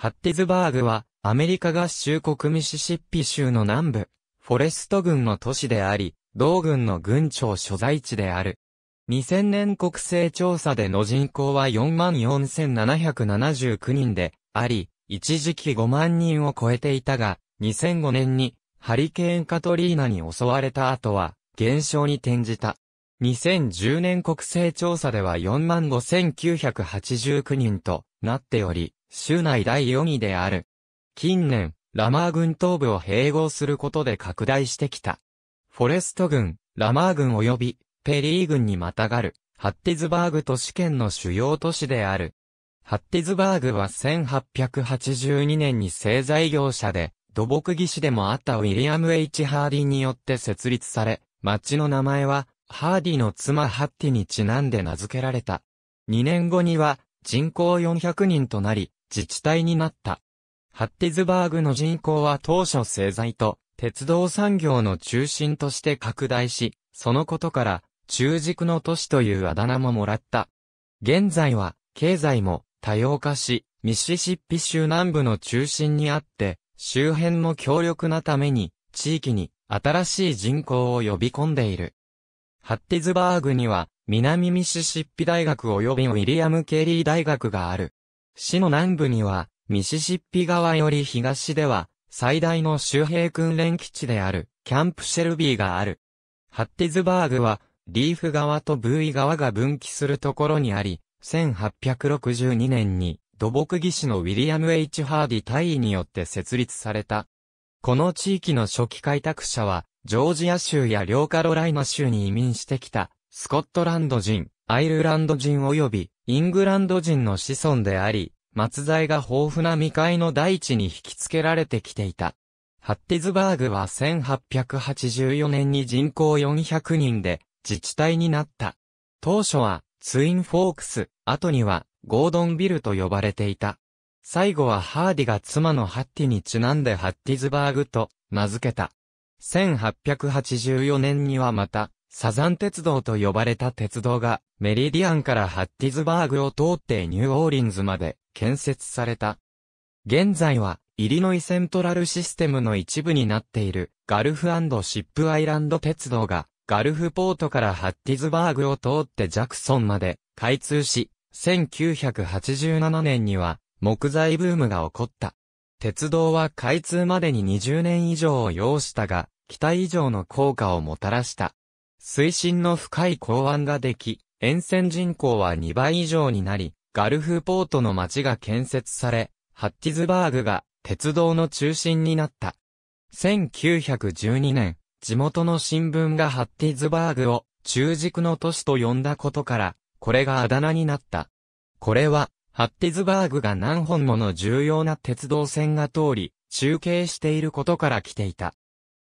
ハッティズバーグは、アメリカ合衆国ミシシッピ州の南部、フォレスト郡の都市であり、同郡の郡庁所在地である。2000年国勢調査での人口は44,779人であり、一時期5万人を超えていたが、2005年にハリケーンカトリーナに襲われた後は減少に転じた。2010年国勢調査では45,989人となっており、州内第4位である。近年、ラマー軍東部を併合することで拡大してきた。フォレスト軍、ラマー軍及び、ペリー軍にまたがる、ハッティズバーグ都市圏の主要都市である。ハッティズバーグは1882年に製材業者で、土木技師でもあったウィリアム・ H・ ハーディによって設立され、町の名前は、ハーディの妻ハッティにちなんで名付けられた。2年後には、人口400人となり、自治体になった。ハッティズバーグの人口は当初製材と鉄道産業の中心として拡大し、そのことから中軸の都市というあだ名ももらった。現在は経済も多様化し、ミシシッピ州南部の中心にあって、周辺も強力なために地域に新しい人口を呼び込んでいる。ハッティズバーグには南ミシシッピ大学及びウィリアム・ケリー大学がある。市の南部には、ミシシッピ川より東では、最大の周辺訓練基地である、キャンプシェルビーがある。ハッティズバーグは、リーフ川とブーイ川が分岐するところにあり、1862年に土木技師のウィリアム・ H・ ハーディ大尉によって設立された。この地域の初期開拓者は、ジョージア州や両カロライナ州に移民してきた、スコットランド人、アイルランド人及びイングランド人の子孫であり、松材が豊富な未開の大地に引き付けられてきていた。ハッティズバーグは1884年に人口400人で自治体になった。当初はツインフォークス、後にはゴードンビルと呼ばれていた。最後はハーディが妻のハッティにちなんでハッティズバーグと名付けた。1884年にはまたサザン鉄道と呼ばれた鉄道が、メリディアンからハッティズバーグを通ってニューオーリンズまで建設された。現在は、イリノイセントラルシステムの一部になっている、ガルフシップアイランド鉄道が、ガルフポートからハッティズバーグを通ってジャクソンまで開通し、1987年には木材ブームが起こった。鉄道は開通までに20年以上を要したが、期待以上の効果をもたらした。水深の深い港湾ができ、沿線人口は2倍以上になり、ガルフポートの町が建設され、ハッティズバーグが鉄道の中心になった。1912年、地元の新聞がハッティズバーグを中軸の都市と呼んだことから、これがあだ名になった。これは、ハッティズバーグが何本もの重要な鉄道線が通り、中継していることから来ていた。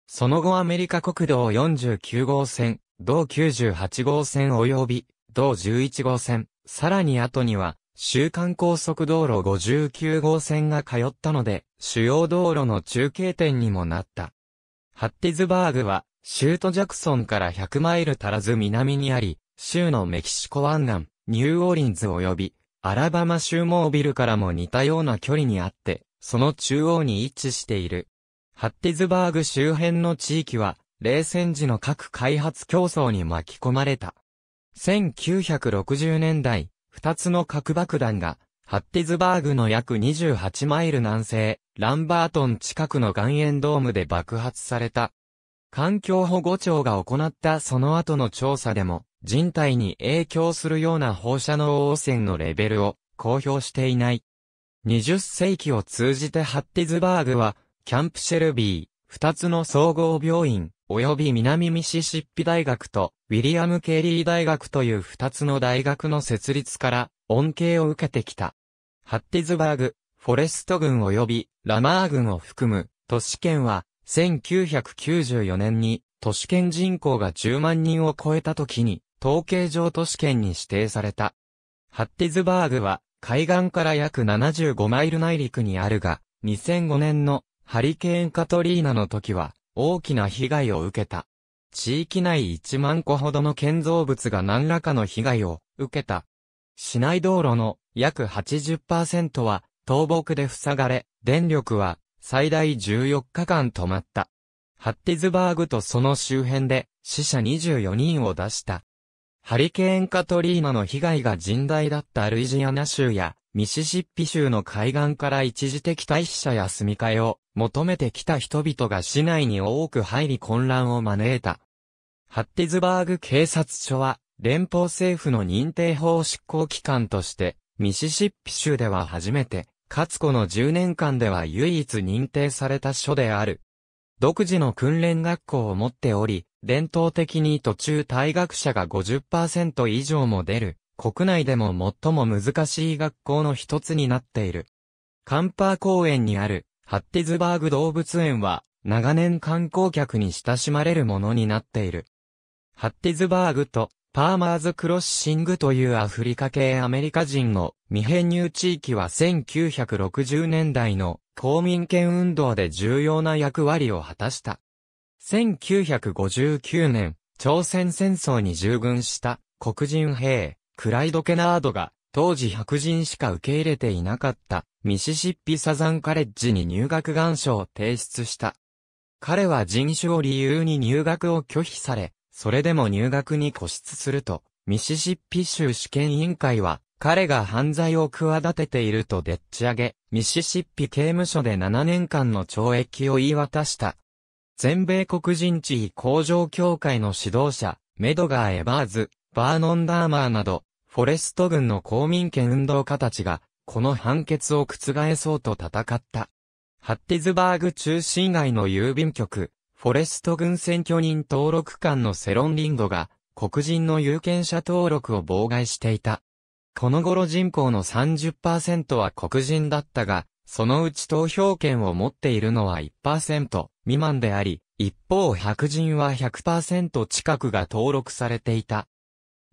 その後アメリカ国道49号線、同98号線及び、同11号線、さらに後には、週間高速道路59号線が通ったので、主要道路の中継点にもなった。ハッティズバーグは、州都ジャクソンから100マイル足らず南にあり、州のメキシコ湾岸、ニューオーリンズ及び、アラバマ州モービルからも似たような距離にあって、その中央に位置している。ハッティズバーグ周辺の地域は、冷戦時の核開発競争に巻き込まれた。1960年代、二つの核爆弾が、ハッティズバーグの約28マイル南西、ランバートン近くの岩塩ドームで爆発された。環境保護庁が行ったその後の調査でも、人体に影響するような放射能汚染のレベルを公表していない。20世紀を通じてハッティズバーグは、キャンプシェルビー、二つの総合病院、及び南ミシシッピ大学とウィリアム・ケリー大学という二つの大学の設立から恩恵を受けてきた。ハッティズバーグ、フォレスト軍及びラマー軍を含む都市圏は1994年に都市圏人口が10万人を超えた時に統計上都市圏に指定された。ハッティズバーグは海岸から約75マイル内陸にあるが2005年のハリケーンカトリーナの時は大きな被害を受けた。地域内1万個ほどの建造物が何らかの被害を受けた。市内道路の約80%は倒木で塞がれ、電力は最大14日間止まった。ハッティズバーグとその周辺で死者24人を出した。ハリケーンカトリーナの被害が甚大だったルイジアナ州やミシシッピ州の海岸から一時的退避者や住み替えを求めてきた人々が市内に多く入り混乱を招いた。ハッティズバーグ警察署は、連邦政府の認定法執行機関として、ミシシッピ州では初めて、かつこの10年間では唯一認定された署である。独自の訓練学校を持っており、伝統的に途中退学者が50%以上も出る、国内でも最も難しい学校の一つになっている。カンパー公園にあるハッティズバーグ動物園は、長年観光客に親しまれるものになっている。ハッティズバーグと、パーマーズクロッシングというアフリカ系アメリカ人の未編入地域は1960年代の公民権運動で重要な役割を果たした。1959年、朝鮮戦争に従軍した黒人兵、クライド・ケナードが当時白人しか受け入れていなかったミシシッピサザンカレッジに入学願書を提出した。彼は人種を理由に入学を拒否され、それでも入学に固執すると、ミシシッピ州試験委員会は、彼が犯罪を企てているとでっち上げ、ミシシッピ刑務所で7年間の懲役を言い渡した。全米黒人地位工場協会の指導者、メドガー・エバーズ、バーノン・ダーマーなど、フォレスト軍の公民権運動家たちが、この判決を覆そうと戦った。ハッティズバーグ中心街の郵便局、フォレスト軍選挙人登録官のセロンリンゴが、黒人の有権者登録を妨害していた。この頃人口の30%は黒人だったが、そのうち投票権を持っているのは1%未満であり、一方白人は100%近くが登録されていた。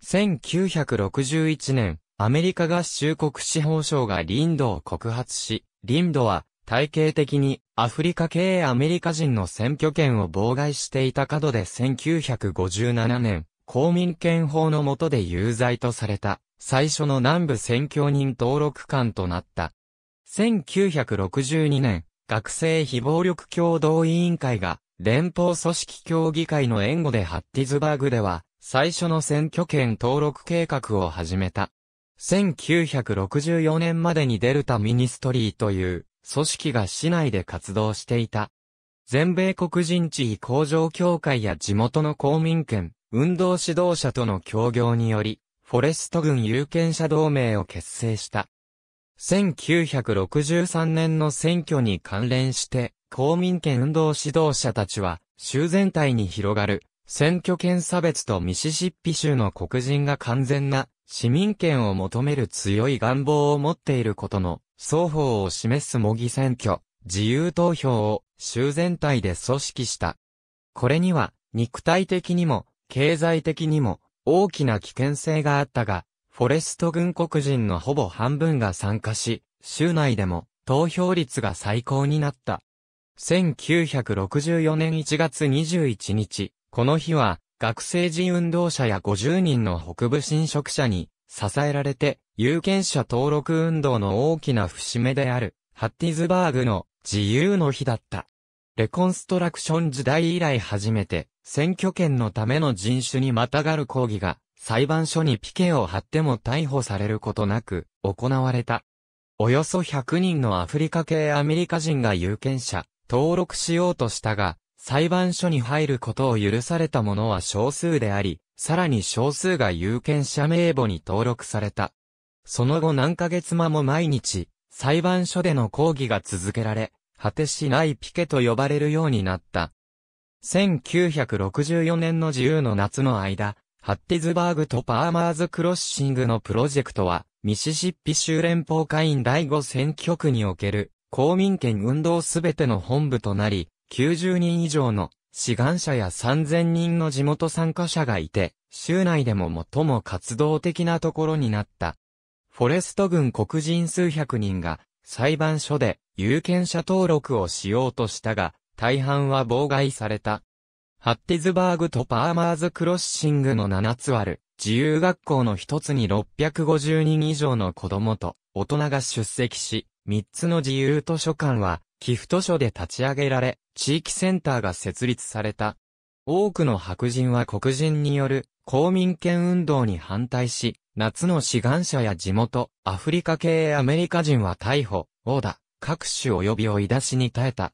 1961年、アメリカ合衆国司法省がリンドを告発し、リンドは体系的にアフリカ系アメリカ人の選挙権を妨害していた角で1957年、公民権法の下で有罪とされた、最初の南部選挙人登録官となった。1962年、学生非暴力協同委員会が、連邦組織協議会の援護でハッティズバーグでは、最初の選挙権登録計画を始めた。1964年までにデルタミニストリーという組織が市内で活動していた。全米黒人地位向上協会や地元の公民権、運動指導者との協業により、フォレスト軍有権者同盟を結成した。1963年の選挙に関連して、公民権運動指導者たちは、州全体に広がる、選挙権差別とミシシッピ州の黒人が完全な市民権を求める強い願望を持っていることの双方を示す模擬選挙、自由投票を州全体で組織した。これには肉体的にも経済的にも大きな危険性があったが、フォレスト軍国人のほぼ半分が参加し、州内でも投票率が最高になった。1964年1月21日、この日は、学生人運動者や50人の北部侵食者に支えられて、有権者登録運動の大きな節目である、ハッティズバーグの自由の日だった。レコンストラクション時代以来初めて、選挙権のための人種にまたがる抗議が、裁判所にピケを張っても逮捕されることなく、行われた。およそ100人のアフリカ系アメリカ人が有権者、登録しようとしたが、裁判所に入ることを許された者は少数であり、さらに少数が有権者名簿に登録された。その後何ヶ月間も毎日、裁判所での抗議が続けられ、果てしないピケと呼ばれるようになった。1964年の自由の夏の間、ハッティズバーグとパーマーズクロッシングのプロジェクトは、ミシシッピ州連邦会員第5選挙区における、公民権運動すべての本部となり、90人以上の志願者や3000人の地元参加者がいて、州内でも最も活動的なところになった。フォレスト軍黒人数百人が裁判所で有権者登録をしようとしたが、大半は妨害された。ハッティズバーグとパーマーズクロッシングの7つある自由学校の一つに650人以上の子供と大人が出席し、3つの自由図書館は寄付図書で立ち上げられ、地域センターが設立された。多くの白人は黒人による公民権運動に反対し、夏の志願者や地元、アフリカ系アメリカ人は逮捕、殴打、各種及び追い出しに耐えた。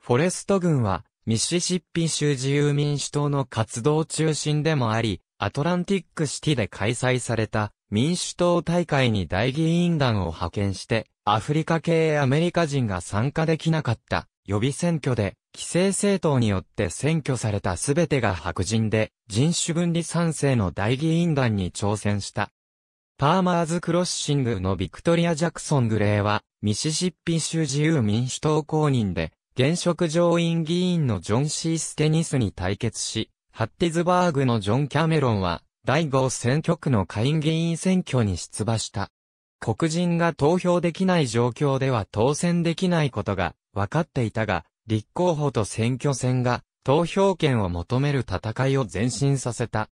フォレスト軍は、ミシシッピ州自由民主党の活動中心でもあり、アトランティックシティで開催された民主党大会に大議員団を派遣して、アフリカ系アメリカ人が参加できなかった予備選挙で、規制政党によって選挙されたすべてが白人で、人種分離賛成の大議員団に挑戦した。パーマーズクロッシングのビクトリア・ジャクソン・グレーは、ミシシッピ州自由民主党公認で、現職上院議員のジョン・シー・ステニスに対決し、ハッティズバーグのジョン・キャメロンは、第5選挙区の下院議員選挙に出馬した。黒人が投票できない状況では当選できないことが分かっていたが、立候補と選挙戦が投票権を求める戦いを前進させた。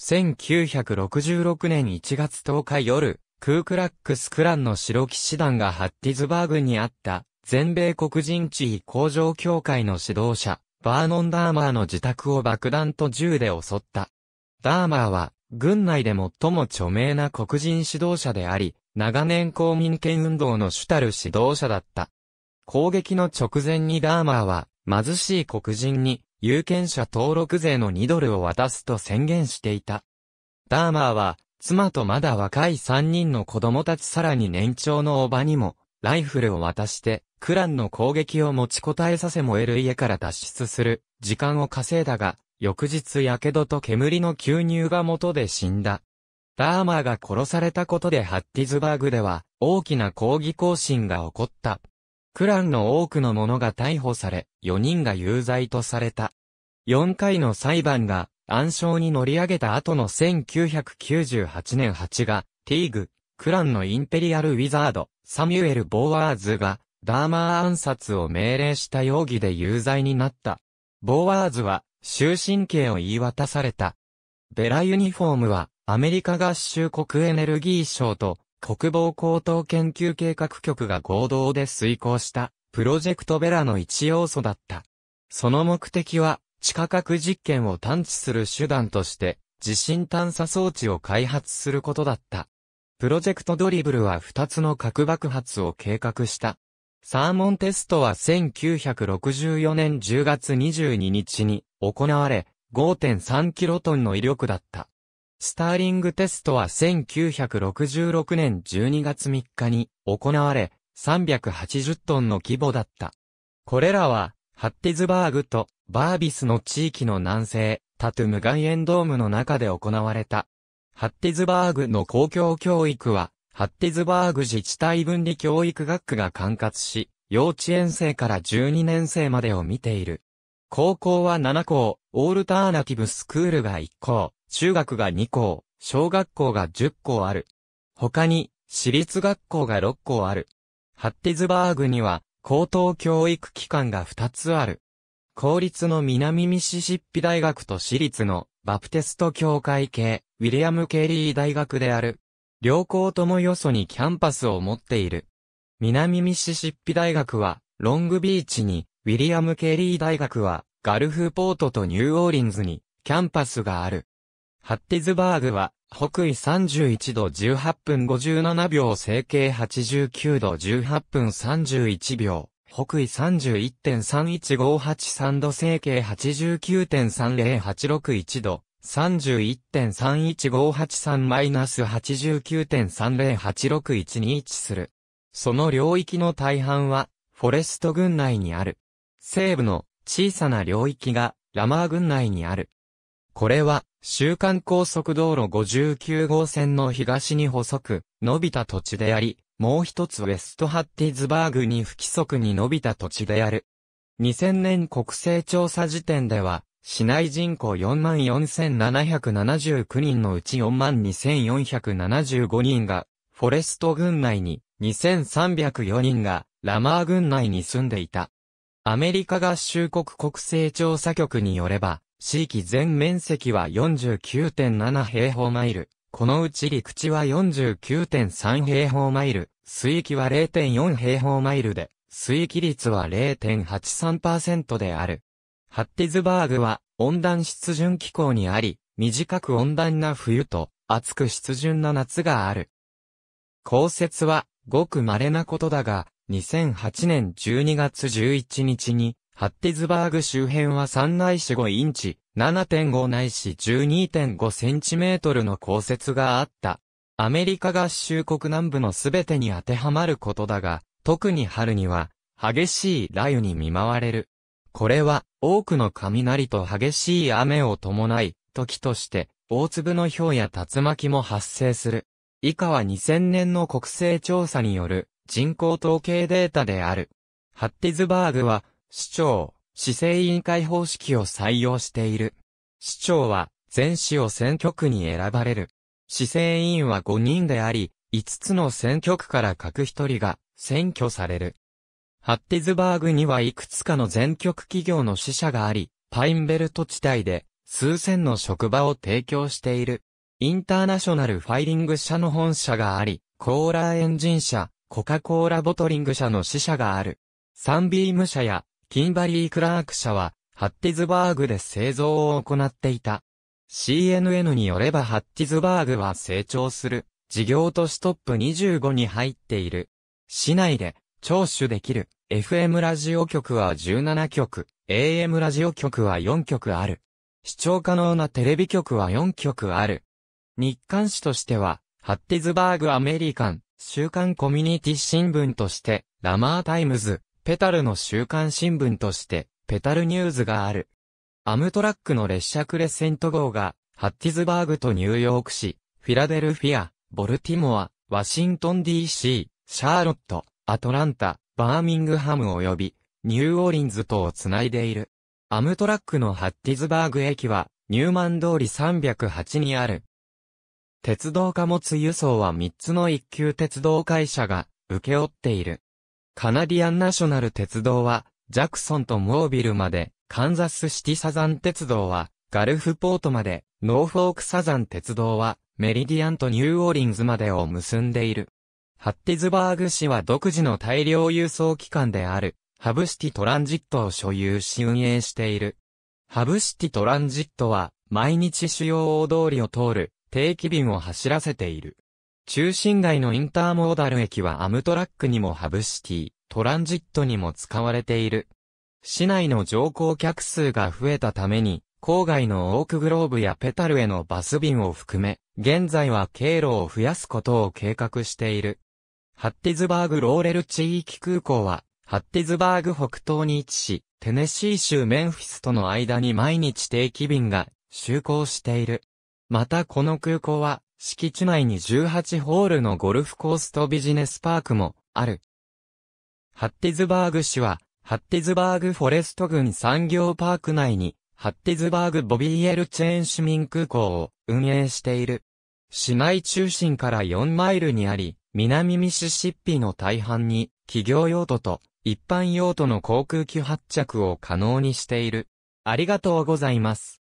1966年1月10日夜、クークラックスクランの白騎士団がハッティズバーグにあった全米黒人地位向上協会の指導者、バーノン・ダーマーの自宅を爆弾と銃で襲った。ダーマーは、軍内で最も著名な黒人指導者であり、長年公民権運動の主たる指導者だった。攻撃の直前にダーマーは、貧しい黒人に、有権者登録税の2ドルを渡すと宣言していた。ダーマーは、妻とまだ若い3人の子供たちさらに年長のおばにも、ライフルを渡して、クランの攻撃を持ちこたえさせ燃える家から脱出する、時間を稼いだが、翌日火傷と煙の吸入が元で死んだ。ラーマーが殺されたことでハッティズバーグでは大きな抗議行進が起こった。クランの多くの者が逮捕され、4人が有罪とされた。4回の裁判が暗証に乗り上げた後の1998年8月、ティーグ、クランのインペリアルウィザード、サミュエル・ボワーズが、ダーマー暗殺を命令した容疑で有罪になった。ボワーズは、終身刑を言い渡された。ベラユニフォームは、アメリカ合衆国エネルギー省と国防高等研究計画局が合同で遂行したプロジェクトベラの一要素だった。その目的は地下核実験を探知する手段として地震探査装置を開発することだった。プロジェクトドリブルは2つの核爆発を計画した。サーモンテストは1964年10月22日に行われ5.3キロトンの威力だった。スターリングテストは1966年12月3日に行われ、380トンの規模だった。これらは、ハッティズバーグとバービスの地域の南西、タトゥム外苑ドームの中で行われた。ハッティズバーグの公共教育は、ハッティズバーグ自治体分離教育学区が管轄し、幼稚園生から12年生までを見ている。高校は7校、オールターナティブスクールが1校、中学が2校、小学校が10校ある。他に、私立学校が6校ある。ハッティズバーグには、高等教育機関が2つある。公立の南ミシシッピ大学と私立のバプテスト教会系、ウィリアム・ケリー大学である。両校ともよそにキャンパスを持っている。南ミシシッピ大学は、ロングビーチにウィリアム・ケリー大学は、ガルフポートとニューオーリンズに、キャンパスがある。ハッティズバーグは、北緯31度18分57秒、整形89度18分31秒、北緯31.31583度、整形89.30861度、31.31583-89.30861に位置する。その領域の大半は、フォレスト群内にある。西部の小さな領域がラマー郡内にある。これは、週間高速道路59号線の東に細く、伸びた土地であり、もう一つウェストハッティズバーグに不規則に伸びた土地である。2000年国勢調査時点では、市内人口44,779人のうち42,475人が、フォレスト郡内に、2,304人が、ラマー郡内に住んでいた。アメリカ合衆国国勢調査局によれば、地域全面積は49.7平方マイル。このうち陸地は49.3平方マイル、水域は0.4平方マイルで、水域率は0.83%である。ハッティズバーグは温暖湿潤気候にあり、短く温暖な冬と暑く湿潤な夏がある。降雪はごく稀なことだが、2008年12月11日に、ハッティズバーグ周辺は3内市し5インチ、7.5内市し12.5センチメートルの降雪があった。アメリカ合衆国南部のすべてに当てはまることだが、特に春には、激しい雷雨に見舞われる。これは、多くの雷と激しい雨を伴い、時として、大粒の氷や竜巻も発生する。以下は2000年の国勢調査による、人口統計データである。ハッティズバーグは、市長、市政委員会方式を採用している。市長は、全市を選挙区に選ばれる。市政委員は5人であり、5つの選挙区から各1人が選挙される。ハッティズバーグにはいくつかの全局企業の支社があり、パインベルト地帯で数千の職場を提供している。インターナショナルファイリング社の本社があり、コーラーエンジン社、コカ・コーラボトリング社の支社がある。サンビーム社やキンバリー・クラーク社はハッティズバーグで製造を行っていた。CNN によればハッティズバーグは成長する事業都市トップ25に入っている。市内で聴取できる FM ラジオ局は17局、AM ラジオ局は4局ある。視聴可能なテレビ局は4局ある。日刊誌としては、ハッティズバーグアメリカン、週刊コミュニティ新聞として、ラマータイムズ、ペタルの週刊新聞として、ペタルニューズがある。アムトラックの列車クレセント号が、ハッティズバーグとニューヨーク市、フィラデルフィア、ボルティモア、ワシントン DC、シャーロット、アトランタ、バーミングハム及び、ニューオーリンズとをつないでいる。アムトラックのハッティズバーグ駅は、ニューマン通り308にある、鉄道貨物輸送は3つの一級鉄道会社が受け負っている。カナディアンナショナル鉄道は、ジャクソンとモービルまで、カンザスシティサザン鉄道は、ガルフポートまで、ノーフォークサザン鉄道は、メリディアンとニューオーリンズまでを結んでいる。ハッティズバーグ市は独自の大量輸送機関である、ハブシティトランジットを所有し運営している。ハブシティトランジットは、毎日主要大通りを通る、定期便を走らせている。中心街のインターモーダル駅はアムトラックにもハブシティ、トランジットにも使われている。市内の乗降客数が増えたために、郊外のオークグローブやペタルへのバス便を含め、現在は経路を増やすことを計画している。ハッティズバーグローレル地域空港は、ハッティズバーグ北東に位置し、テネシー州メンフィスとの間に毎日定期便が就航している。またこの空港は、敷地内に18ホールのゴルフコースとビジネスパークもある。ハッティズバーグ市は、ハッティズバーグフォレスト郡産業パーク内に、ハッティズバーグボビーエルチェーン市民空港を運営している。市内中心から4マイルにあり、南ミシシッピの大半に企業用途と一般用途の航空機発着を可能にしている。ありがとうございます。